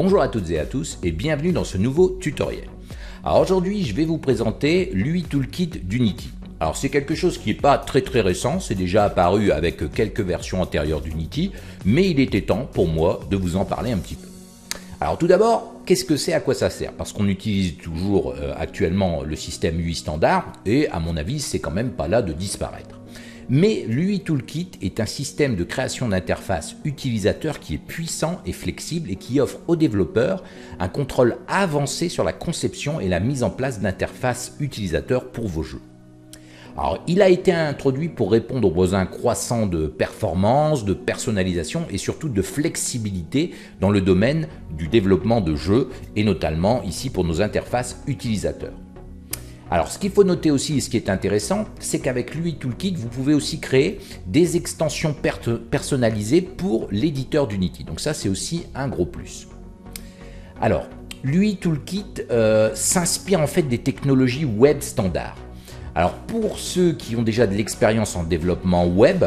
Bonjour à toutes et à tous et bienvenue dans ce nouveau tutoriel. Alors aujourd'hui je vais vous présenter l'UI Toolkit d'Unity. Alors c'est quelque chose qui n'est pas très très récent, c'est déjà apparu avec quelques versions antérieures d'Unity, mais il était temps pour moi de vous en parler un petit peu. Alors tout d'abord, qu'est-ce que c'est, à quoi ça sert Parce qu'on utilise toujours euh, actuellement le système UI standard, et à mon avis c'est quand même pas là de disparaître. Mais l'UI Toolkit est un système de création d'interface utilisateur qui est puissant et flexible et qui offre aux développeurs un contrôle avancé sur la conception et la mise en place d'interfaces utilisateurs pour vos jeux. Alors, il a été introduit pour répondre aux besoins croissants de performance, de personnalisation et surtout de flexibilité dans le domaine du développement de jeux et notamment ici pour nos interfaces utilisateurs. Alors ce qu'il faut noter aussi, et ce qui est intéressant, c'est qu'avec l'UI Toolkit, vous pouvez aussi créer des extensions personnalisées pour l'éditeur d'Unity. Donc ça, c'est aussi un gros plus. Alors, l'UI Toolkit euh, s'inspire en fait des technologies web standard. Alors pour ceux qui ont déjà de l'expérience en développement web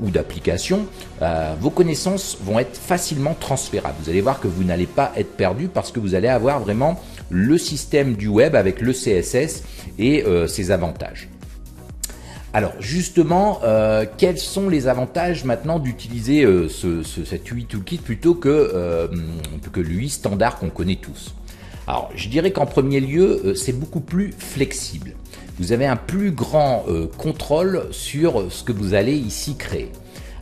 ou d'application, euh, vos connaissances vont être facilement transférables. Vous allez voir que vous n'allez pas être perdu parce que vous allez avoir vraiment le système du web avec le CSS et euh, ses avantages. Alors justement, euh, quels sont les avantages maintenant d'utiliser euh, ce, cet UI Toolkit plutôt que, que l'UI standard qu'on connaît tous Alors je dirais qu'en premier lieu, c'est beaucoup plus flexible. Vous avez un plus grand contrôle sur ce que vous allez ici créer.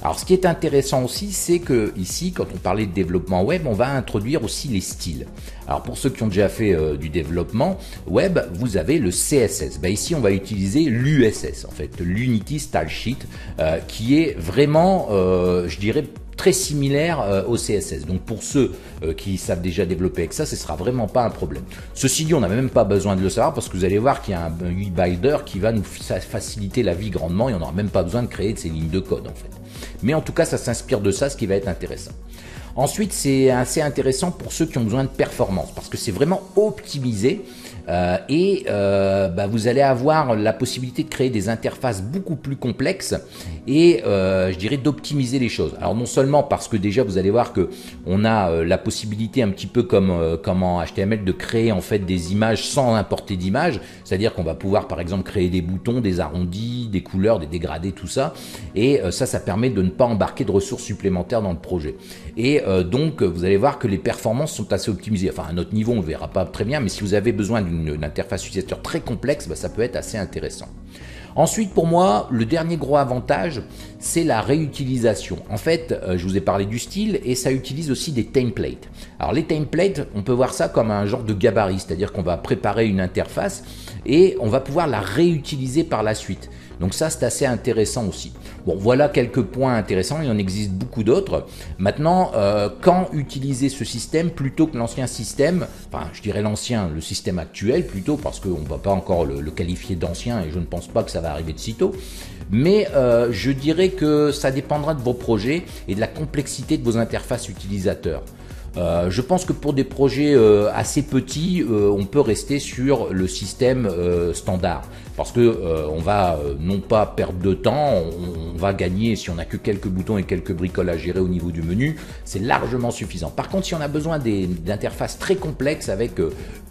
Alors ce qui est intéressant aussi, c'est que ici, quand on parlait de développement web, on va introduire aussi les styles. Alors pour ceux qui ont déjà fait euh, du développement web, vous avez le CSS. bah ben, ici, on va utiliser l'USS, en fait, l'Unity Style Sheet, euh, qui est vraiment, euh, je dirais, très similaire euh, au CSS. Donc pour ceux euh, qui savent déjà développer avec ça, ce sera vraiment pas un problème. Ceci dit, on n'a même pas besoin de le savoir parce que vous allez voir qu'il y a un UI builder qui va nous faciliter la vie grandement et on n'aura même pas besoin de créer de ces lignes de code en fait. Mais en tout cas, ça s'inspire de ça, ce qui va être intéressant. Ensuite, c'est assez intéressant pour ceux qui ont besoin de performance parce que c'est vraiment optimisé euh, et euh, bah, vous allez avoir la possibilité de créer des interfaces beaucoup plus complexes et euh, je dirais d'optimiser les choses. Alors non seulement parce que déjà vous allez voir que on a la possibilité un petit peu comme, en HTML de créer en fait des images sans importer d'images, c'est-à-dire qu'on va pouvoir par exemple créer des boutons, des arrondis, des couleurs, des dégradés, tout ça, et ça ça permet de ne pas embarquer de ressources supplémentaires dans le projet. Et euh, donc, vous allez voir que les performances sont assez optimisées. Enfin, à autre niveau, on ne verra pas très bien, mais si vous avez besoin d'une interface utilisateur très complexe, bah, ça peut être assez intéressant. Ensuite, pour moi, le dernier gros avantage, c'est la réutilisation. En fait, euh, je vous ai parlé du style et ça utilise aussi des templates. Alors les templates, on peut voir ça comme un genre de gabarit, c'est-à-dire qu'on va préparer une interface et on va pouvoir la réutiliser par la suite. Donc ça, c'est assez intéressant aussi. Bon, voilà quelques points intéressants, il en existe beaucoup d'autres. Maintenant, euh, quand utiliser ce système plutôt que l'ancien système, enfin je dirais l'ancien, le système actuel plutôt, parce qu'on ne va pas encore le, qualifier d'ancien et je ne pense pas que ça va arriver de sitôt. Mais euh, je dirais que ça dépendra de vos projets et de la complexité de vos interfaces utilisateurs. Euh, je pense que pour des projets euh, assez petits, euh, on peut rester sur le système standard parce que on va non pas perdre de temps, on, va gagner si on a que quelques boutons et quelques bricoles à gérer au niveau du menu, c'est largement suffisant. Par contre, si on a besoin d'interfaces très complexes avec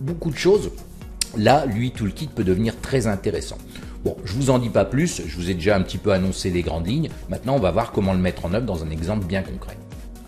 beaucoup de choses, là, lui, tout le kit peut devenir très intéressant. Bon, je vous en dis pas plus, je vous ai déjà un petit peu annoncé les grandes lignes. Maintenant, on va voir comment le mettre en œuvre dans un exemple bien concret.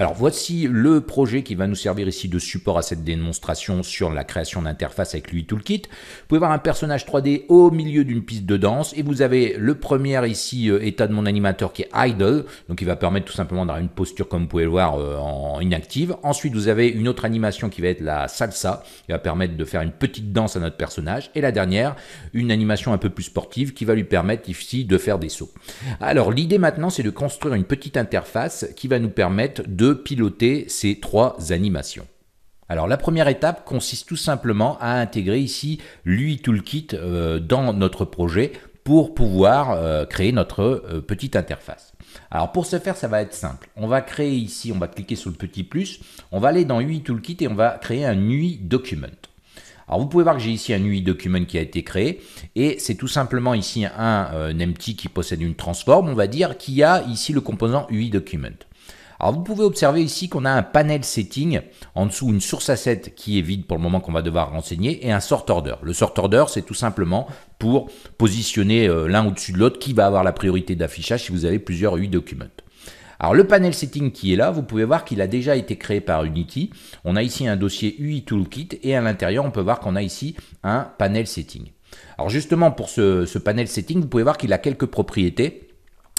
Alors voici le projet qui va nous servir ici de support à cette démonstration sur la création d'interface avec l'UI Toolkit. Vous pouvez voir un personnage 3D au milieu d'une piste de danse et vous avez le premier ici euh, état de mon animateur qui est idle, donc il va permettre tout simplement d'avoir une posture comme vous pouvez le voir euh, en inactive. Ensuite vous avez une autre animation qui va être la salsa, qui va permettre de faire une petite danse à notre personnage. Et la dernière, une animation un peu plus sportive qui va lui permettre ici de faire des sauts. Alors l'idée maintenant c'est de construire une petite interface qui va nous permettre de piloter ces trois animations. Alors la première étape consiste tout simplement à intégrer ici l'UI Toolkit euh, dans notre projet pour pouvoir euh, créer notre euh, petite interface. Alors pour ce faire, ça va être simple. On va créer ici, on va cliquer sur le petit plus, on va aller dans UI Toolkit et on va créer un UI Document. Alors vous pouvez voir que j'ai ici un UI document qui a été créé et c'est tout simplement ici un, un empty qui possède une transform, on va dire, qui a ici le composant UI document. Alors vous pouvez observer ici qu'on a un panel setting, en dessous une source asset qui est vide pour le moment qu'on va devoir renseigner, et un sort order. Le sort order, c'est tout simplement pour positionner euh, l'un au-dessus de l'autre qui va avoir la priorité d'affichage si vous avez plusieurs UI documents. Alors le panel setting qui est là, vous pouvez voir qu'il a déjà été créé par Unity. On a ici un dossier UI Toolkit et à l'intérieur, on peut voir qu'on a ici un panel setting. Alors justement, pour ce, panel setting, vous pouvez voir qu'il a quelques propriétés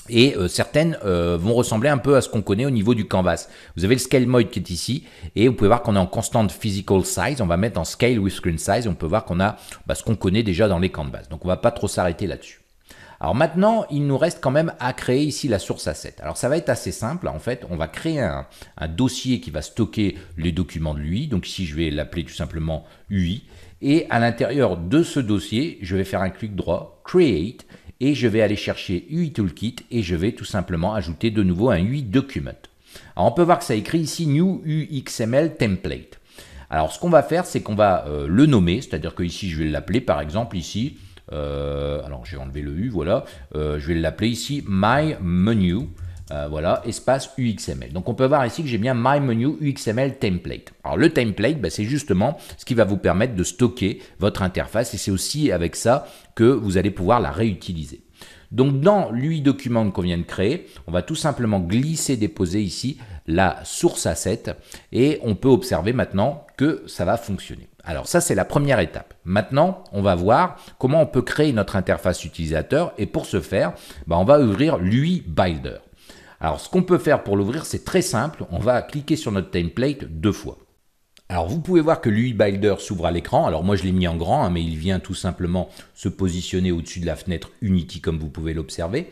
et euh, certaines euh, vont ressembler un peu à ce qu'on connaît au niveau du canvas. Vous avez le scale mode qui est ici et vous pouvez voir qu'on est en constant physical size. On va mettre en scale with screen size. on peut voir qu'on a bah, ce qu'on connaît déjà dans les canvas. Donc on va pas trop s'arrêter là-dessus. Alors maintenant, il nous reste quand même à créer ici la source asset. Alors ça va être assez simple. En fait, on va créer un, un dossier qui va stocker les documents de l'UI. Donc ici, je vais l'appeler tout simplement UI. Et à l'intérieur de ce dossier, je vais faire un clic droit, Create et je vais aller chercher UI Toolkit et je vais tout simplement ajouter de nouveau un UI Document. Alors on peut voir que ça écrit ici New UXML Template. Alors ce qu'on va faire, c'est qu'on va euh, le nommer, c'est-à-dire que ici je vais l'appeler par exemple ici, euh, alors j'ai enlevé le U, voilà, euh, je vais l'appeler ici My Menu. Euh, voilà, espace UXML. Donc on peut voir ici que j'ai bien My Menu UXML Template. Alors le template, ben, c'est justement ce qui va vous permettre de stocker votre interface et c'est aussi avec ça que vous allez pouvoir la réutiliser. Donc dans l'UI document qu'on vient de créer, on va tout simplement glisser, déposer ici la source asset et on peut observer maintenant que ça va fonctionner. Alors ça, c'est la première étape. Maintenant, on va voir comment on peut créer notre interface utilisateur et pour ce faire, ben, on va ouvrir l'UI Builder. Alors ce qu'on peut faire pour l'ouvrir, c'est très simple, on va cliquer sur notre template deux fois. Alors vous pouvez voir que l'UI Builder s'ouvre à l'écran, alors moi je l'ai mis en grand, hein, mais il vient tout simplement se positionner au-dessus de la fenêtre Unity comme vous pouvez l'observer,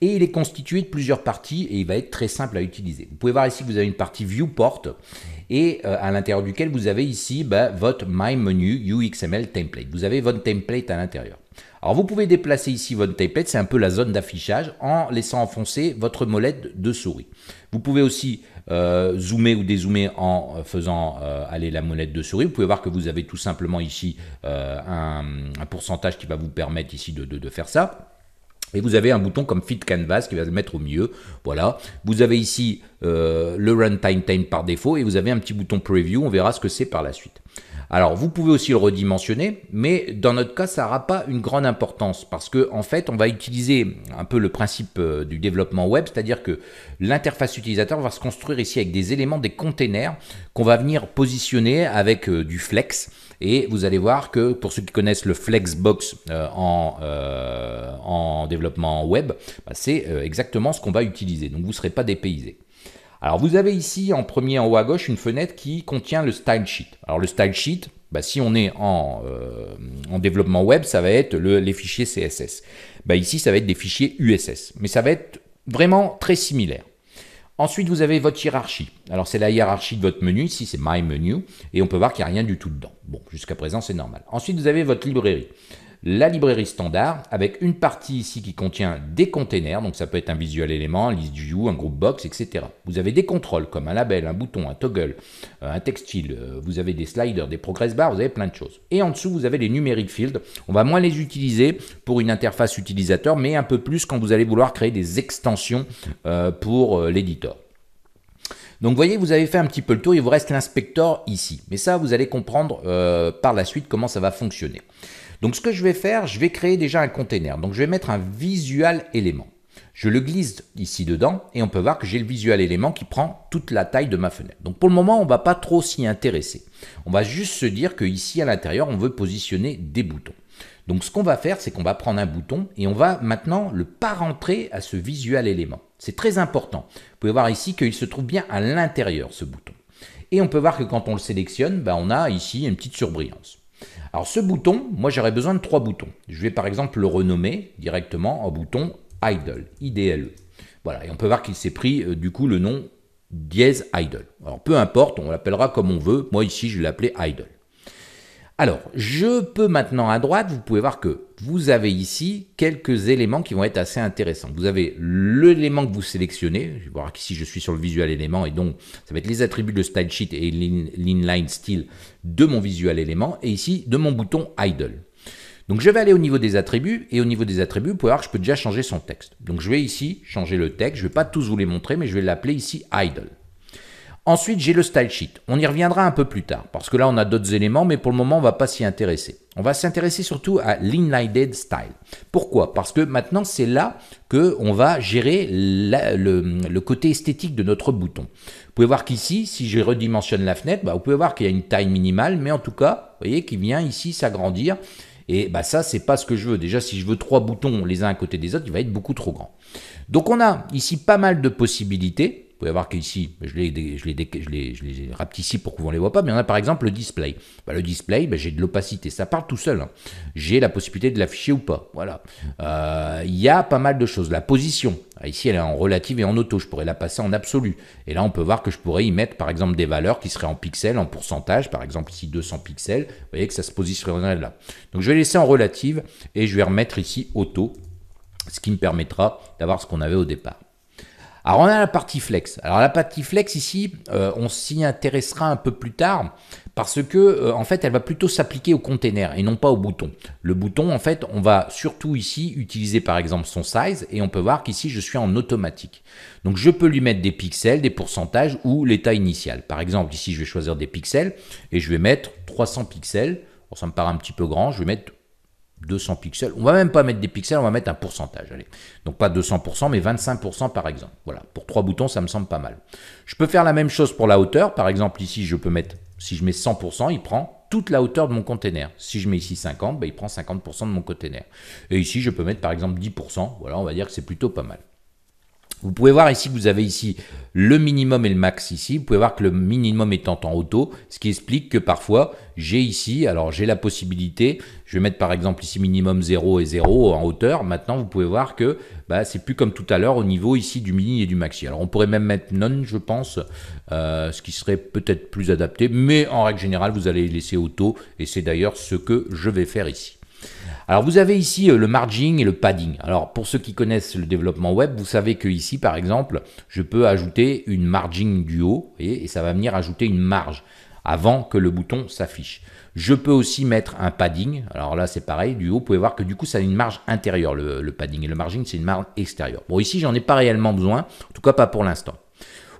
et il est constitué de plusieurs parties et il va être très simple à utiliser. Vous pouvez voir ici que vous avez une partie Viewport, et euh, à l'intérieur duquel vous avez ici bah, votre My Menu UXML Template. Vous avez votre template à l'intérieur. Alors vous pouvez déplacer ici votre tapette, c'est un peu la zone d'affichage, en laissant enfoncer votre molette de souris. Vous pouvez aussi euh, zoomer ou dézoomer en euh, faisant euh, aller la molette de souris. Vous pouvez voir que vous avez tout simplement ici un, pourcentage qui va vous permettre ici de, faire ça. Et vous avez un bouton comme Fit Canvas qui va se mettre au mieux. Voilà. Vous avez ici le le Runtime Time par défaut et vous avez un petit bouton Preview. On verra ce que c'est par la suite. Alors vous pouvez aussi le redimensionner, mais dans notre cas, ça n'aura pas une grande importance parce que en fait, on va utiliser un peu le principe euh, du développement web, c'est-à-dire que l'interface utilisateur va se construire ici avec des éléments, des containers qu'on va venir positionner avec euh, du flex. Et vous allez voir que pour ceux qui connaissent le Flexbox euh, en, développement web, bah, c'est exactement ce qu'on va utiliser. Donc vous ne serez pas dépaysé. Alors vous avez ici en premier en haut à gauche une fenêtre qui contient le style sheet. Alors le style sheet, bah, si on est euh, en, développement web, ça va être les fichiers CSS. Bah, ici, ça va être des fichiers USS. Mais ça va être vraiment très similaire. Ensuite, vous avez votre hiérarchie. Alors, c'est la hiérarchie de votre menu. Ici, c'est My Menu. Et on peut voir qu'il n'y a rien du tout dedans. Bon, jusqu'à présent, c'est normal. Ensuite, vous avez votre librairie la librairie standard avec une partie ici qui contient des containers, donc ça peut être un visual élément, un list view, un group box, etc. Vous avez des contrôles comme un label, un bouton, un toggle, euh, un textile, euh, vous avez des sliders, des progress bars, vous avez plein de choses. Et en dessous, vous avez les numeric fields. On va moins les utiliser pour une interface utilisateur, mais un peu plus quand vous allez vouloir créer des extensions euh, pour l'éditeur. Donc vous voyez, vous avez fait un petit peu le tour, il vous reste l'inspecteur ici. Mais ça, vous allez comprendre euh, par la suite comment ça va fonctionner. Donc ce que je vais faire, je vais créer déjà un container. Donc je vais mettre un visual élément. Je le glisse ici dedans et on peut voir que j'ai le visual élément qui prend toute la taille de ma fenêtre. Donc pour le moment, on ne va pas trop s'y intéresser. On va juste se dire que ici à l'intérieur, on veut positionner des boutons. Donc ce qu'on va faire, c'est qu'on va prendre un bouton et on va maintenant le parentrer à ce visual élément. C'est très important. Vous pouvez voir ici qu'il se trouve bien à l'intérieur ce bouton. Et on peut voir que quand on le sélectionne, ben, on a ici une petite surbrillance. Alors ce bouton, moi j'aurais besoin de trois boutons. Je vais par exemple le renommer directement en bouton idle, IDLE. Voilà, et on peut voir qu'il s'est pris euh, du coup le nom dièse idle. Alors peu importe, on l'appellera comme on veut. Moi ici je vais l'appeler idle. Alors, je peux maintenant à droite, vous pouvez voir que vous avez ici quelques éléments qui vont être assez intéressants. Vous avez l'élément que vous sélectionnez. Je vais voir qu'ici, je suis sur le visual élément et donc ça va être les attributs de style sheet et l'inline style de mon visual élément et ici de mon bouton idle. Donc je vais aller au niveau des attributs et au niveau des attributs, vous pouvez voir que je peux déjà changer son texte. Donc je vais ici changer le texte. Je ne vais pas tous vous les montrer, mais je vais l'appeler ici idle. Ensuite, j'ai le style sheet. On y reviendra un peu plus tard, parce que là, on a d'autres éléments, mais pour le moment, on ne va pas s'y intéresser. On va s'intéresser surtout à l'inlighted style. Pourquoi Parce que maintenant, c'est là que on va gérer le, côté esthétique de notre bouton. Vous pouvez voir qu'ici, si je redimensionne la fenêtre, bah, vous pouvez voir qu'il y a une taille minimale, mais en tout cas, vous voyez qu'il vient ici s'agrandir. Et bah ça, c'est pas ce que je veux. Déjà, si je veux trois boutons les uns à côté des autres, il va être beaucoup trop grand. Donc on a ici pas mal de possibilités. Vous pouvez voir qu'ici, je les, je, les, je, les, pour qu'on ne les voit pas, mais on a par exemple le display. Bah, le display, bah, j'ai de l'opacité, ça parle tout seul. Hein. J'ai la possibilité de l'afficher ou pas. Voilà. Euh, il y a pas mal de choses. La position, ah, ici elle est en relative et en auto, je pourrais la passer en absolu. Et là on peut voir que je pourrais y mettre par exemple des valeurs qui seraient en pixels, en pourcentage, par exemple ici 200 pixels. Vous voyez que ça se positionnerait là. Donc je vais laisser en relative et je vais remettre ici auto, ce qui me permettra d'avoir ce qu'on avait au départ. Alors on a la partie flex. Alors la partie flex ici, euh, on s'y intéressera un peu plus tard parce que euh, en fait elle va plutôt s'appliquer au container et non pas au bouton. Le bouton en fait on va surtout ici utiliser par exemple son size et on peut voir qu'ici je suis en automatique. Donc je peux lui mettre des pixels, des pourcentages ou l'état initial. Par exemple ici je vais choisir des pixels et je vais mettre 300 pixels. ça me paraît un petit peu grand, je vais mettre 200 pixels. On va même pas mettre des pixels, on va mettre un pourcentage. Allez. Donc pas 200%, mais 25% par exemple. Voilà, pour trois boutons, ça me semble pas mal. Je peux faire la même chose pour la hauteur. Par exemple, ici, je peux mettre, si je mets 100%, il prend toute la hauteur de mon conteneur. Si je mets ici 50, ben, il prend 50% de mon conteneur. Et ici, je peux mettre par exemple 10%. Voilà, on va dire que c'est plutôt pas mal. Vous pouvez voir ici que vous avez ici le minimum et le max ici. Vous pouvez voir que le minimum étant en auto, ce qui explique que parfois j'ai ici, alors j'ai la possibilité, je vais mettre par exemple ici minimum 0 et 0 en hauteur. Maintenant, vous pouvez voir que bah, c'est plus comme tout à l'heure au niveau ici du mini et du maxi. Alors on pourrait même mettre non, je pense, euh, ce qui serait peut-être plus adapté. Mais en règle générale, vous allez laisser auto et c'est d'ailleurs ce que je vais faire ici. Alors vous avez ici euh, le margin et le padding. Alors pour ceux qui connaissent le développement web, vous savez que ici par exemple, je peux ajouter une margin du haut et ça va venir ajouter une marge avant que le bouton s'affiche. Je peux aussi mettre un padding. Alors là c'est pareil, du haut, vous pouvez voir que du coup ça a une marge intérieure le, le padding et le margin c'est une marge extérieure. Bon ici j'en ai pas réellement besoin, en tout cas pas pour l'instant.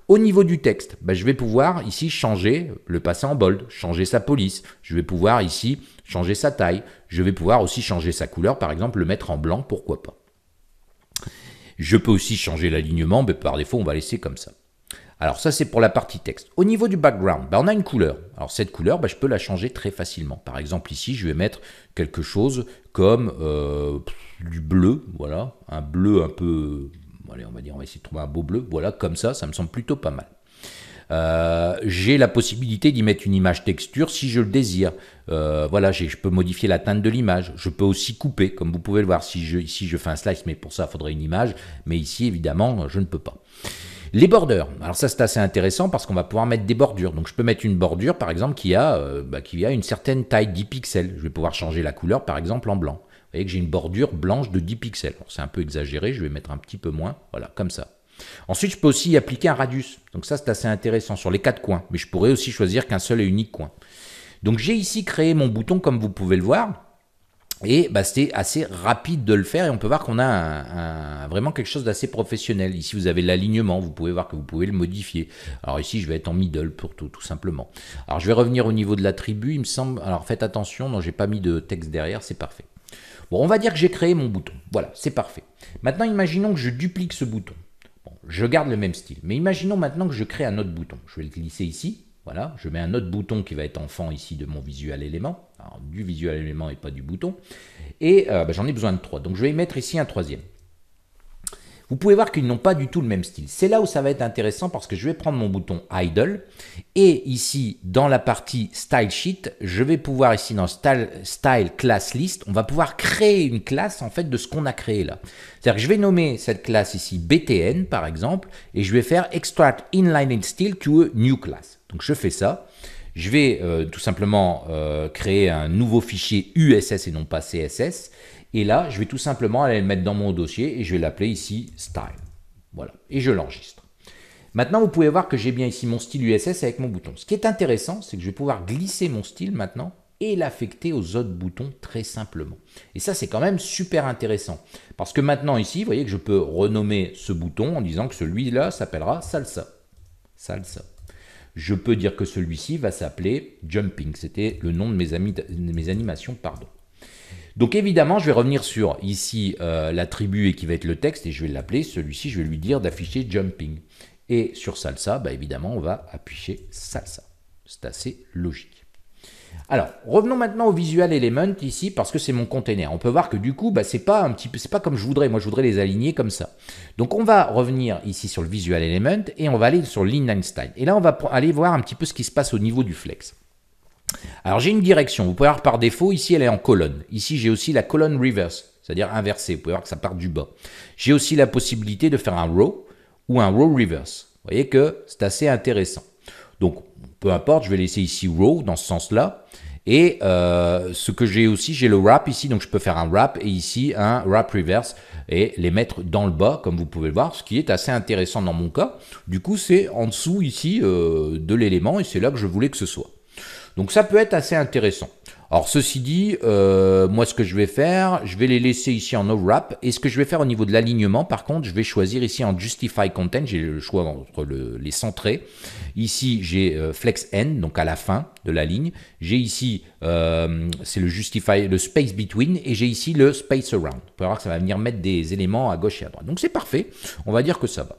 Au niveau du texte, bah, je vais pouvoir ici changer le passé en bold, changer sa police, je vais pouvoir ici changer sa taille, je vais pouvoir aussi changer sa couleur, par exemple le mettre en blanc, pourquoi pas. Je peux aussi changer l'alignement, mais par défaut on va laisser comme ça. Alors ça c'est pour la partie texte. Au niveau du background, bah, on a une couleur. Alors cette couleur, bah, je peux la changer très facilement. Par exemple ici, je vais mettre quelque chose comme euh, du bleu, voilà, un bleu un peu on va dire, on va essayer de trouver un beau bleu. Voilà, comme ça, ça me semble plutôt pas mal. Euh, j'ai la possibilité d'y mettre une image texture si je le désire. Euh, voilà, je peux modifier la teinte de l'image. Je peux aussi couper, comme vous pouvez le voir. Si je, ici, je fais un slice, mais pour ça, il faudrait une image. Mais ici, évidemment, je ne peux pas. Les bordures. Alors ça c'est assez intéressant parce qu'on va pouvoir mettre des bordures. Donc je peux mettre une bordure par exemple qui a, euh, bah, qui a une certaine taille 10 pixels. Je vais pouvoir changer la couleur par exemple en blanc. Vous voyez que j'ai une bordure blanche de 10 pixels. C'est un peu exagéré, je vais mettre un petit peu moins, voilà, comme ça. Ensuite, je peux aussi appliquer un radius. Donc ça, c'est assez intéressant sur les quatre coins. Mais je pourrais aussi choisir qu'un seul et unique coin. Donc j'ai ici créé mon bouton, comme vous pouvez le voir. Et bah, c'était assez rapide de le faire et on peut voir qu'on a vraiment quelque chose d'assez professionnel. Ici, vous avez l'alignement, vous pouvez voir que vous pouvez le modifier. Alors ici, je vais être en middle pour tout, tout simplement. Alors je vais revenir au niveau de l'attribut, il me semble. Alors faites attention, non, j'ai pas mis de texte derrière, c'est parfait. Bon, on va dire que j'ai créé mon bouton. Voilà, c'est parfait. Maintenant, imaginons que je duplique ce bouton. je garde le même style. Mais imaginons maintenant que je crée un autre bouton. Je vais le glisser ici. Voilà, je mets un autre bouton qui va être enfant ici de mon visual élément. du visual élément et pas du bouton. Et euh, bah, j'en ai besoin de trois. Donc, je vais mettre ici un troisième. Vous pouvez voir qu'ils n'ont pas du tout le même style. C'est là où ça va être intéressant parce que je vais prendre mon bouton Idle et ici dans la partie Style Sheet, je vais pouvoir ici dans Style, Class List, on va pouvoir créer une classe en fait de ce qu'on a créé là. C'est-à-dire que je vais nommer cette classe ici BTN par exemple et je vais faire Extract Inline Style to a New Class. Donc je fais ça. Je vais euh, tout simplement euh, créer un nouveau fichier USS et non pas CSS. Et là, je vais tout simplement aller le mettre dans mon dossier et je vais l'appeler ici style. Voilà, et je l'enregistre. Maintenant, vous pouvez voir que j'ai bien ici mon style USS avec mon bouton. Ce qui est intéressant, c'est que je vais pouvoir glisser mon style maintenant et l'affecter aux autres boutons très simplement. Et ça, c'est quand même super intéressant. Parce que maintenant, ici, vous voyez que je peux renommer ce bouton en disant que celui-là s'appellera salsa. Salsa. Je peux dire que celui-ci va s'appeler jumping. C'était le nom de mes, amis, de mes animations, pardon. Donc évidemment, je vais revenir sur ici euh, l'attribut et qui va être le texte et je vais l'appeler, celui-ci, je vais lui dire d'afficher jumping. Et sur salsa, bah, évidemment, on va afficher salsa. C'est assez logique. Alors, revenons maintenant au visual element ici parce que c'est mon container. On peut voir que du coup, bah, c'est pas un petit c'est pas comme je voudrais. Moi, je voudrais les aligner comme ça. Donc, on va revenir ici sur le visual element et on va aller sur l'inline style. Et là, on va aller voir un petit peu ce qui se passe au niveau du flex. Alors j'ai une direction, vous pouvez voir par défaut, ici elle est en colonne. Ici j'ai aussi la colonne reverse, c'est-à-dire inversée, vous pouvez voir que ça part du bas. J'ai aussi la possibilité de faire un row ou un row reverse. Vous voyez que c'est assez intéressant. Donc peu importe, je vais laisser ici row dans ce sens-là. Et euh, ce que j'ai aussi, j'ai le wrap ici, donc je peux faire un wrap et ici un wrap reverse et les mettre dans le bas, comme vous pouvez le voir, ce qui est assez intéressant dans mon cas. Du coup, c'est en dessous ici euh, de l'élément et c'est là que je voulais que ce soit. Donc ça peut être assez intéressant. Alors ceci dit, euh, moi ce que je vais faire, je vais les laisser ici en no et ce que je vais faire au niveau de l'alignement par contre, je vais choisir ici en justify content, j'ai le choix entre les centrés. Ici j'ai euh, flex end donc à la fin de la ligne, j'ai ici euh, c'est le justify le space between et j'ai ici le space around. Vous pouvez voir que ça va venir mettre des éléments à gauche et à droite. Donc c'est parfait, on va dire que ça va.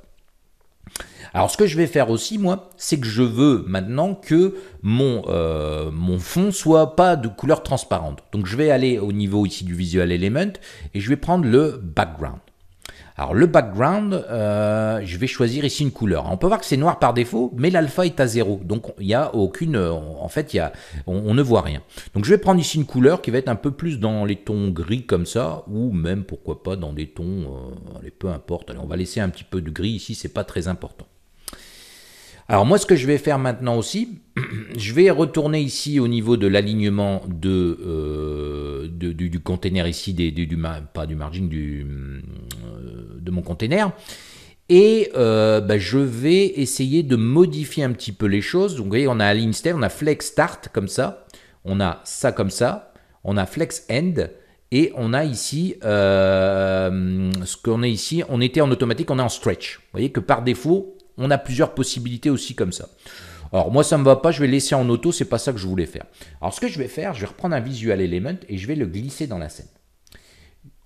Alors ce que je vais faire aussi moi, c'est que je veux maintenant que mon, euh, mon fond soit pas de couleur transparente. Donc je vais aller au niveau ici du Visual Element et je vais prendre le background. Alors le background, euh, je vais choisir ici une couleur. Hein. On peut voir que c'est noir par défaut, mais l'alpha est à zéro. Donc il n'y a aucune... Euh, en fait, y a, on, ne voit rien. Donc je vais prendre ici une couleur qui va être un peu plus dans les tons gris comme ça, ou même pourquoi pas dans des tons... Euh, allez, peu importe. Allez, on va laisser un petit peu de gris ici, c'est pas très important. Alors moi, ce que je vais faire maintenant aussi, je vais retourner ici au niveau de l'alignement de, euh, du, container ici, du, pas du margin, du, euh, de mon container. Et euh, bah, je vais essayer de modifier un petit peu les choses. Donc, vous voyez, on a align step, on a flex start comme ça, on a ça comme ça, on a flex end. Et on a ici, ce qu'on a ici, on était en automatique, on est en stretch. Vous voyez que par défaut, on a plusieurs possibilités aussi comme ça. Alors moi ça me va pas, je vais laisser en auto, c'est pas ça que je voulais faire. Alors ce que je vais faire, je vais reprendre un visual element et je vais le glisser dans la scène.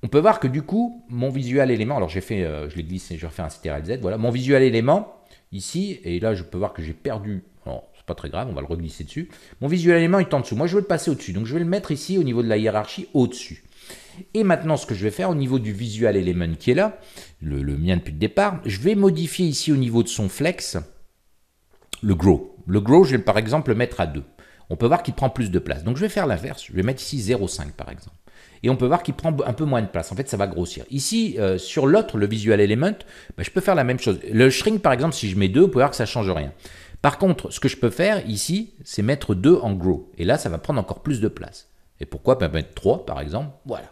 On peut voir que du coup, mon visual element, alors j'ai fait, euh, je l'ai glissé, je refais un CTRL Z, voilà, mon visual element ici, et là je peux voir que j'ai perdu, alors c'est pas très grave, on va le reglisser dessus. Mon visual element est en dessous, moi je veux le passer au-dessus, donc je vais le mettre ici au niveau de la hiérarchie au-dessus. Et maintenant, ce que je vais faire au niveau du visual element qui est là, le, mien depuis le départ, je vais modifier ici au niveau de son flex le grow. Le grow, je vais par exemple le mettre à 2. On peut voir qu'il prend plus de place. Donc je vais faire l'inverse. Je vais mettre ici 0,5 par exemple. Et on peut voir qu'il prend un peu moins de place. En fait, ça va grossir. Ici, euh, sur l'autre, le visual element, bah, je peux faire la même chose. Le shrink, par exemple, si je mets 2, vous pouvez voir que ça ne change rien. Par contre, ce que je peux faire ici, c'est mettre 2 en grow. Et là, ça va prendre encore plus de place. Et pourquoi pas mettre 3 par exemple Voilà.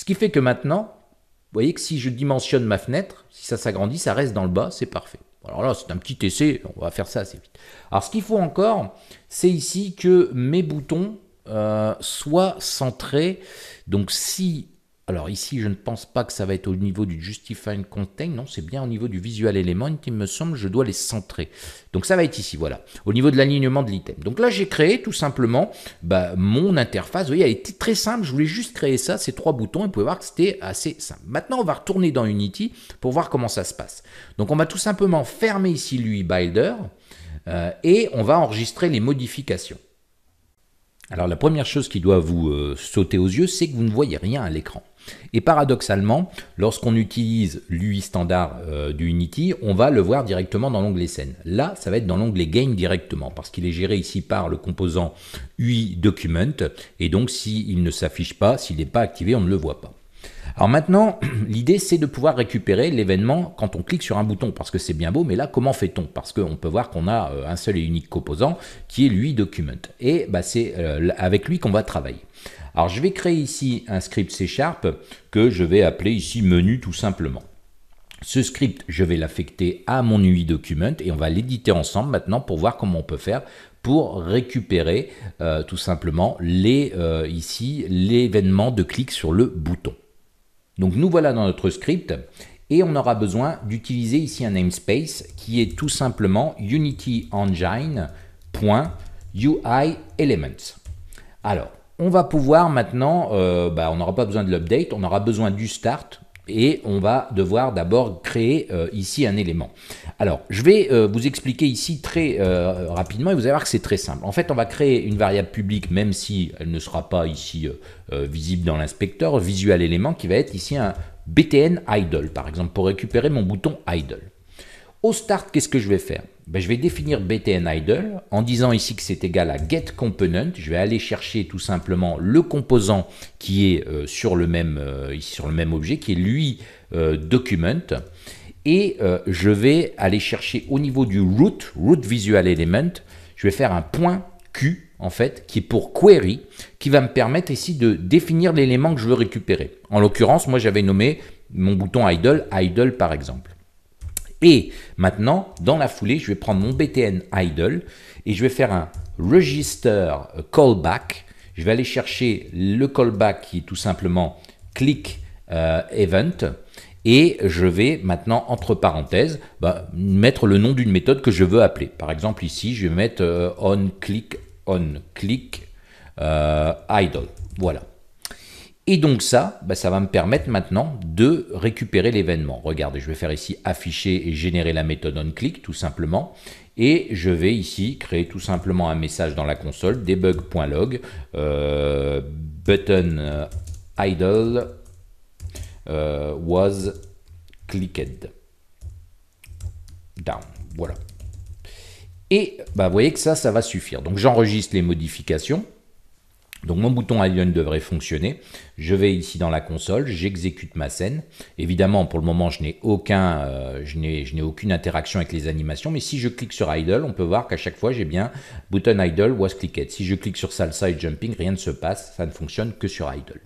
Ce qui fait que maintenant, vous voyez que si je dimensionne ma fenêtre, si ça s'agrandit, ça reste dans le bas, c'est parfait. Alors là, c'est un petit essai, on va faire ça assez vite. Alors ce qu'il faut encore, c'est ici que mes boutons euh, soient centrés. Donc si alors ici, je ne pense pas que ça va être au niveau du Justifying Contain. non, c'est bien au niveau du Visual Element, il me semble, je dois les centrer. Donc ça va être ici, voilà, au niveau de l'alignement de l'item. Donc là, j'ai créé tout simplement bah, mon interface. Vous voyez, elle était très simple, je voulais juste créer ça, ces trois boutons, et vous pouvez voir que c'était assez simple. Maintenant, on va retourner dans Unity pour voir comment ça se passe. Donc on va tout simplement fermer ici l'UI Builder, euh, et on va enregistrer les modifications. Alors la première chose qui doit vous euh, sauter aux yeux, c'est que vous ne voyez rien à l'écran. Et paradoxalement, lorsqu'on utilise l'UI standard euh, du Unity, on va le voir directement dans l'onglet scène. Là, ça va être dans l'onglet game directement parce qu'il est géré ici par le composant UI document et donc s'il ne s'affiche pas, s'il n'est pas activé, on ne le voit pas. Alors maintenant, l'idée c'est de pouvoir récupérer l'événement quand on clique sur un bouton, parce que c'est bien beau, mais là comment fait-on Parce qu'on peut voir qu'on a euh, un seul et unique composant qui est lui document. Et bah, c'est euh, avec lui qu'on va travailler. Alors je vais créer ici un script C Sharp que je vais appeler ici menu tout simplement. Ce script, je vais l'affecter à mon UI document et on va l'éditer ensemble maintenant pour voir comment on peut faire pour récupérer euh, tout simplement les, euh, ici l'événement de clic sur le bouton. Donc nous voilà dans notre script et on aura besoin d'utiliser ici un namespace qui est tout simplement unity Alors, on va pouvoir maintenant, euh, bah, on n'aura pas besoin de l'update, on aura besoin du start et on va devoir d'abord créer euh, ici un élément. Alors, je vais euh, vous expliquer ici très rapidement et vous allez voir que c'est très simple. En fait, on va créer une variable publique, même si elle ne sera pas ici visible dans l'inspecteur, visual element, qui va être ici un btn idle, par exemple, pour récupérer mon bouton idle. Au start, qu'est-ce que je vais faire ben, je vais définir btn idle en disant ici que c'est égal à get component. Je vais aller chercher tout simplement le composant qui est euh, sur, le même, euh, sur le même objet, qui est lui euh, document. Et je vais aller chercher au niveau du root, root visual element, je vais faire un point Q en fait, qui est pour query, qui va me permettre ici de définir l'élément que je veux récupérer. En l'occurrence, moi j'avais nommé mon bouton idle, idle par exemple. Et maintenant, dans la foulée, je vais prendre mon BTN idle et je vais faire un register callback. Je vais aller chercher le callback qui est tout simplement click euh, event et je vais maintenant, entre parenthèses, bah, mettre le nom d'une méthode que je veux appeler. Par exemple, ici, je vais mettre euh, on click on euh, idle. Voilà. Et donc ça, bah, ça va me permettre maintenant de récupérer l'événement. Regardez, je vais faire ici afficher et générer la méthode onClick tout simplement. Et je vais ici créer tout simplement un message dans la console, debug.log, euh, button euh, idle euh, was clicked down. Voilà. Et bah, vous voyez que ça, ça va suffire. Donc j'enregistre les modifications. Donc mon bouton Idle » devrait fonctionner. Je vais ici dans la console, j'exécute ma scène. Évidemment, pour le moment, je n'ai aucun, euh, je n'ai aucune interaction avec les animations, mais si je clique sur Idle, on peut voir qu'à chaque fois, j'ai bien button Idle was clicked. Si je clique sur Salsa et Jumping, rien ne se passe, ça ne fonctionne que sur Idle.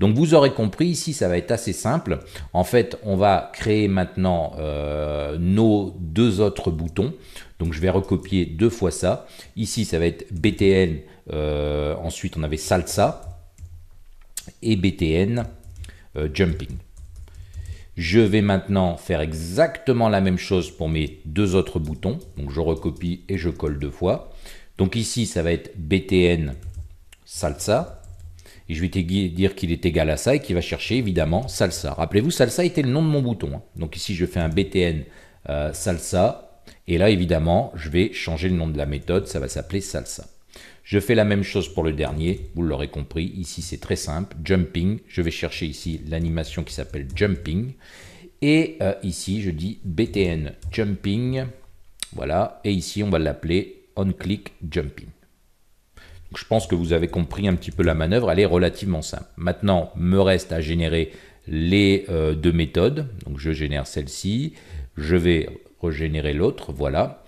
Donc vous aurez compris, ici ça va être assez simple. En fait, on va créer maintenant euh, nos deux autres boutons. Donc je vais recopier deux fois ça. Ici, ça va être BTN euh, ensuite, on avait Salsa et BTN euh, Jumping. Je vais maintenant faire exactement la même chose pour mes deux autres boutons. Donc je recopie et je colle deux fois. Donc ici, ça va être BTN Salsa. Et je vais te dire qu'il est égal à ça et qu'il va chercher évidemment Salsa. Rappelez-vous, Salsa était le nom de mon bouton. Hein. Donc ici, je fais un BTN euh, Salsa. Et là, évidemment, je vais changer le nom de la méthode. Ça va s'appeler Salsa. Je fais la même chose pour le dernier, vous l'aurez compris, ici c'est très simple, jumping, je vais chercher ici l'animation qui s'appelle jumping, et euh, ici je dis btn jumping, voilà, et ici on va l'appeler onClick jumping. je pense que vous avez compris un petit peu la manœuvre, elle est relativement simple. Maintenant, me reste à générer les euh, deux méthodes, donc je génère celle-ci, je vais régénérer l'autre, voilà.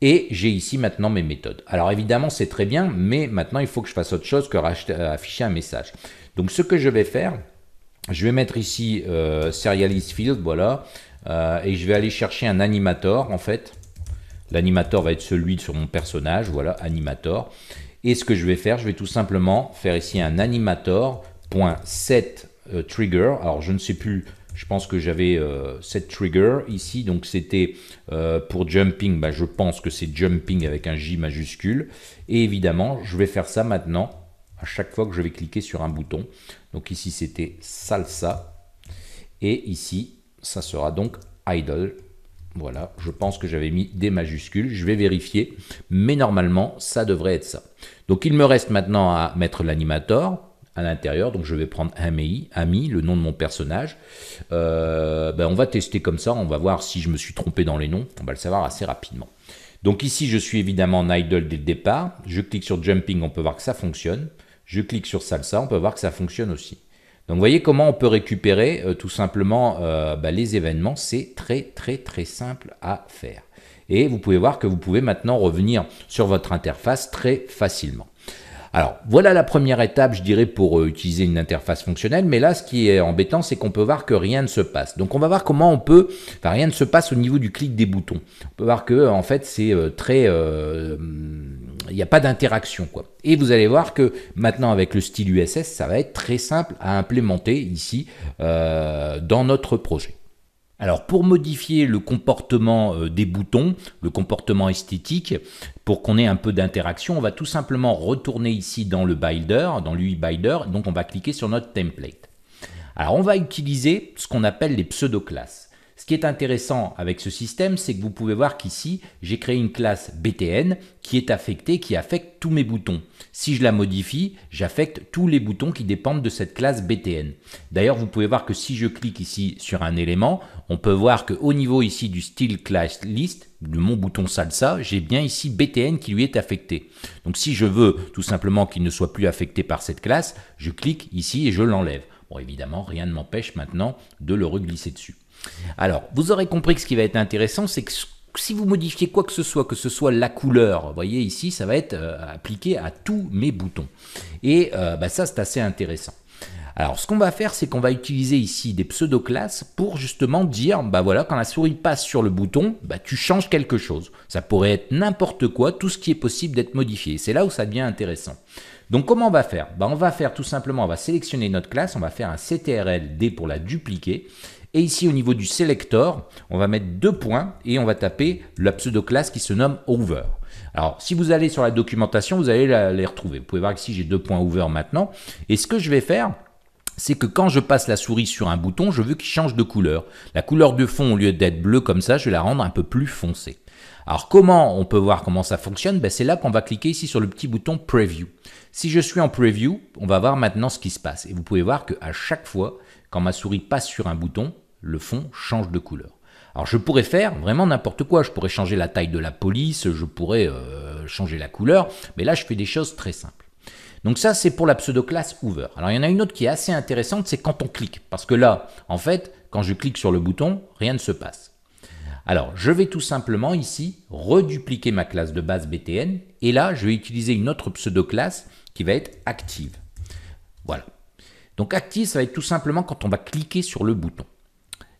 Et j'ai ici maintenant mes méthodes. Alors évidemment, c'est très bien, mais maintenant, il faut que je fasse autre chose que racheter euh, afficher un message. Donc ce que je vais faire, je vais mettre ici euh, Field, voilà, euh, et je vais aller chercher un animator en fait. l'animateur va être celui sur mon personnage, voilà, animator. Et ce que je vais faire, je vais tout simplement faire ici un animator.setTrigger. Euh, trigger. Alors je ne sais plus je pense que j'avais cette euh, trigger ici, donc c'était euh, pour jumping, bah, je pense que c'est jumping avec un J majuscule. Et évidemment, je vais faire ça maintenant à chaque fois que je vais cliquer sur un bouton. Donc ici, c'était salsa. Et ici, ça sera donc idle. Voilà, je pense que j'avais mis des majuscules, je vais vérifier, mais normalement, ça devrait être ça. Donc il me reste maintenant à mettre l'animator, à l'intérieur. Donc je vais prendre Ami, Ami le nom de mon personnage. Euh, ben, on va tester comme ça, on va voir si je me suis trompé dans les noms. On va le savoir assez rapidement. Donc ici, je suis évidemment en idle dès le départ. Je clique sur Jumping, on peut voir que ça fonctionne. Je clique sur Salsa, on peut voir que ça fonctionne aussi. Donc vous voyez comment on peut récupérer euh, tout simplement euh, ben, les événements. C'est très très très simple à faire. Et vous pouvez voir que vous pouvez maintenant revenir sur votre interface très facilement. Alors, voilà la première étape, je dirais, pour euh, utiliser une interface fonctionnelle. Mais là, ce qui est embêtant, c'est qu'on peut voir que rien ne se passe. Donc, on va voir comment on peut... Enfin, rien ne se passe au niveau du clic des boutons. On peut voir que, euh, en fait, c'est euh, très... Hmm, il n'y a pas d'interaction, quoi. Et vous allez voir que maintenant, avec le style USS, ça va être très simple à implémenter ici dans notre projet. Alors pour modifier le comportement euh, des boutons, le comportement esthétique, pour qu'on ait un peu d'interaction, on va tout simplement retourner ici dans le Builder, dans l'UI Builder, donc on va cliquer sur notre template. Alors on va utiliser ce qu'on appelle les pseudo-classes. Ce qui est intéressant avec ce système, c'est que vous pouvez voir qu'ici, j'ai créé une classe BTN qui est affectée, qui affecte tous mes boutons. Si je la modifie, j'affecte tous les boutons qui dépendent de cette classe BTN. D'ailleurs, vous pouvez voir que si je clique ici sur un élément, on peut voir qu'au niveau ici du style class list, de mon bouton salsa, j'ai bien ici BTN qui lui est affecté. Donc si je veux tout simplement qu'il ne soit plus affecté par cette classe, je clique ici et je l'enlève. Bon, évidemment, rien ne m'empêche maintenant de le reglisser dessus. Alors, vous aurez compris que ce qui va être intéressant, c'est que si vous modifiez quoi que ce soit, que ce soit la couleur, vous voyez ici, ça va être euh, appliqué à tous mes boutons. Et euh, bah, ça, c'est assez intéressant. Alors, ce qu'on va faire, c'est qu'on va utiliser ici des pseudo-classes pour justement dire, bah voilà, quand la souris passe sur le bouton, bah tu changes quelque chose. Ça pourrait être n'importe quoi, tout ce qui est possible d'être modifié. C'est là où ça devient intéressant. Donc, comment on va faire bah, On va faire tout simplement, on va sélectionner notre classe, on va faire un CTRL-D pour la dupliquer. Et ici, au niveau du selector, on va mettre deux points et on va taper la pseudo-classe qui se nomme over. Alors, si vous allez sur la documentation, vous allez la, les retrouver. Vous pouvez voir que ici, j'ai deux points over maintenant. Et ce que je vais faire, c'est que quand je passe la souris sur un bouton, je veux qu'il change de couleur. La couleur de fond, au lieu d'être bleue comme ça, je vais la rendre un peu plus foncée. Alors comment on peut voir comment ça fonctionne ben, C'est là qu'on va cliquer ici sur le petit bouton Preview. Si je suis en Preview, on va voir maintenant ce qui se passe. Et vous pouvez voir qu'à chaque fois, quand ma souris passe sur un bouton, le fond change de couleur. Alors je pourrais faire vraiment n'importe quoi, je pourrais changer la taille de la police, je pourrais euh, changer la couleur, mais là je fais des choses très simples. Donc ça c'est pour la pseudo-classe Hoover. Alors il y en a une autre qui est assez intéressante, c'est quand on clique, parce que là en fait quand je clique sur le bouton, rien ne se passe. Alors je vais tout simplement ici redupliquer ma classe de base BTN, et là je vais utiliser une autre pseudo-classe qui va être active. Voilà. Donc active ça va être tout simplement quand on va cliquer sur le bouton.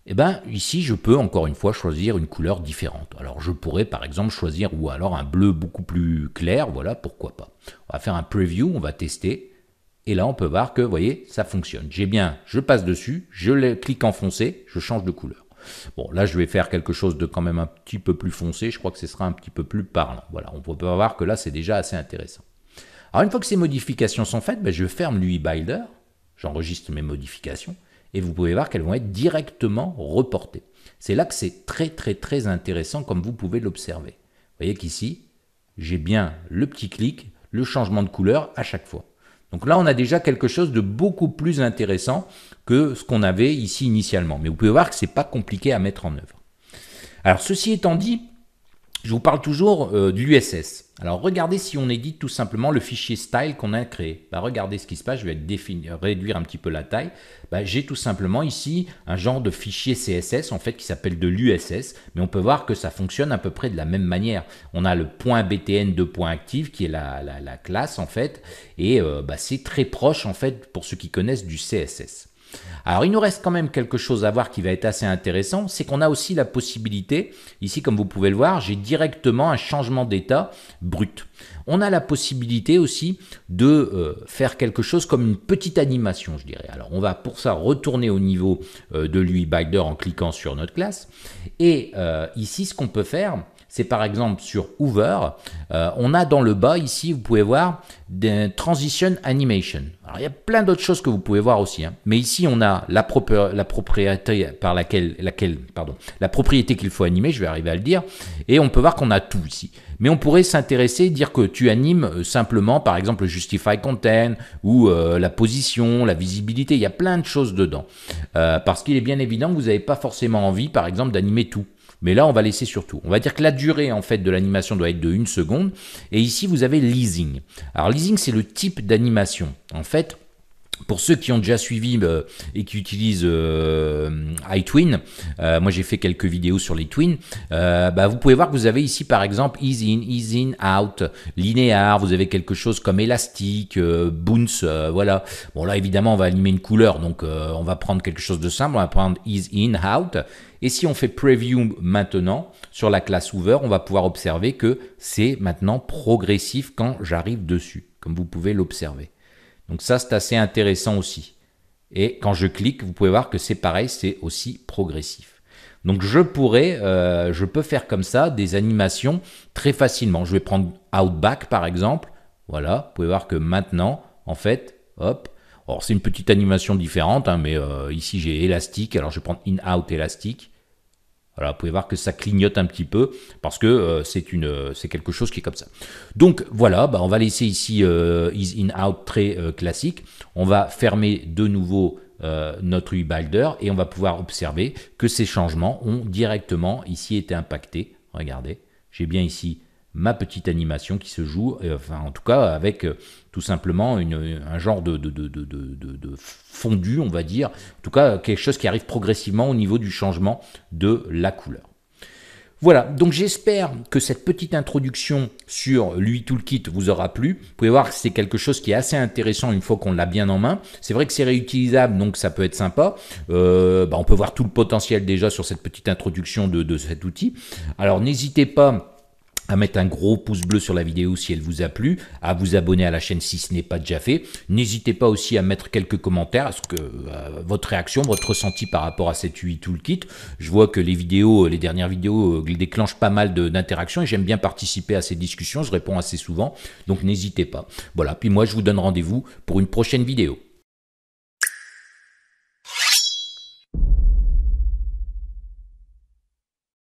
Et eh ben, ici, je peux encore une fois choisir une couleur différente. Alors, je pourrais par exemple choisir ou alors un bleu beaucoup plus clair, voilà, pourquoi pas. On va faire un preview, on va tester. Et là, on peut voir que, vous voyez, ça fonctionne. J'ai bien, je passe dessus, je clique enfoncé, je change de couleur. Bon, là, je vais faire quelque chose de quand même un petit peu plus foncé. Je crois que ce sera un petit peu plus parlant. Voilà, on peut voir que là, c'est déjà assez intéressant. Alors, une fois que ces modifications sont faites, ben, je ferme l'UI Builder. J'enregistre mes modifications et vous pouvez voir qu'elles vont être directement reportées. C'est là que c'est très très très intéressant comme vous pouvez l'observer. Vous voyez qu'ici, j'ai bien le petit clic, le changement de couleur à chaque fois. Donc là, on a déjà quelque chose de beaucoup plus intéressant que ce qu'on avait ici initialement. Mais vous pouvez voir que ce n'est pas compliqué à mettre en œuvre. Alors ceci étant dit, je vous parle toujours du euh, de l'USS. Alors regardez si on édite tout simplement le fichier style qu'on a créé. Bah, regardez ce qui se passe, je vais réduire un petit peu la taille. Bah, j'ai tout simplement ici un genre de fichier CSS en fait qui s'appelle de l'USS, mais on peut voir que ça fonctionne à peu près de la même manière. On a le .btn de active qui est la, classe en fait, et euh, bah, c'est très proche en fait pour ceux qui connaissent du CSS. Alors il nous reste quand même quelque chose à voir qui va être assez intéressant, c'est qu'on a aussi la possibilité, ici comme vous pouvez le voir, j'ai directement un changement d'état brut. On a la possibilité aussi de euh, faire quelque chose comme une petite animation, je dirais. Alors on va pour ça retourner au niveau euh, de lui Binder en cliquant sur notre classe. Et euh, ici, ce qu'on peut faire, c'est par exemple sur Hoover, euh, on a dans le bas ici, vous pouvez voir, des transition animation. Alors il y a plein d'autres choses que vous pouvez voir aussi, hein. mais ici on a la, la propriété par laquelle, pardon, la propriété qu'il faut animer, je vais arriver à le dire, et on peut voir qu'on a tout ici. Mais on pourrait s'intéresser, dire que tu animes euh, simplement, par exemple, justify content ou euh, la position, la visibilité. Il y a plein de choses dedans, parce qu'il est bien évident que vous n'avez pas forcément envie, par exemple, d'animer tout mais là on va laisser surtout. On va dire que la durée en fait de l'animation doit être de 1 seconde, et ici vous avez leasing. Alors leasing c'est le type d'animation. En fait, pour ceux qui ont déjà suivi euh, et qui utilisent euh, iTwin, euh, moi j'ai fait quelques vidéos sur les twins, bah, vous pouvez voir que vous avez ici par exemple Ease In, Ease In, Out, Linear », vous avez quelque chose comme Élastique, Bounce, voilà. Bon là évidemment on va animer une couleur, donc on va prendre quelque chose de simple, on va prendre Ease In, Out, et si on fait preview maintenant sur la classe Over », on va pouvoir observer que c'est maintenant progressif quand j'arrive dessus, comme vous pouvez l'observer. Donc ça, c'est assez intéressant aussi. Et quand je clique, vous pouvez voir que c'est pareil, c'est aussi progressif. Donc je pourrais, euh, je peux faire comme ça des animations très facilement. Je vais prendre Outback par exemple. Voilà, vous pouvez voir que maintenant, en fait, hop. Alors c'est une petite animation différente, hein, mais euh, ici j'ai élastique. Alors je vais prendre In-Out élastique. Voilà, vous pouvez voir que ça clignote un petit peu parce que euh, c'est une, euh, c'est quelque chose qui est comme ça. Donc voilà, bah, on va laisser ici euh, is in out très classique. On va fermer de nouveau notre Ubalder et on va pouvoir observer que ces changements ont directement ici été impactés. Regardez, j'ai bien ici ma petite animation qui se joue, euh, enfin en tout cas avec euh, tout simplement une, un genre de, de, fondu, on va dire, en tout cas quelque chose qui arrive progressivement au niveau du changement de la couleur. Voilà, donc j'espère que cette petite introduction sur l'UI Toolkit vous aura plu. Vous pouvez voir que c'est quelque chose qui est assez intéressant une fois qu'on l'a bien en main. C'est vrai que c'est réutilisable, donc ça peut être sympa. Euh, bah, on peut voir tout le potentiel déjà sur cette petite introduction de cet outil. Alors n'hésitez pas à mettre un gros pouce bleu sur la vidéo si elle vous a plu, à vous abonner à la chaîne si ce n'est pas déjà fait. N'hésitez pas aussi à mettre quelques commentaires, ce que euh, votre réaction, votre ressenti par rapport à cette UI Toolkit. Je vois que les vidéos, les dernières vidéos euh, déclenchent pas mal d'interactions et j'aime bien participer à ces discussions, je réponds assez souvent, donc n'hésitez pas. Voilà, puis moi je vous donne rendez-vous pour une prochaine vidéo.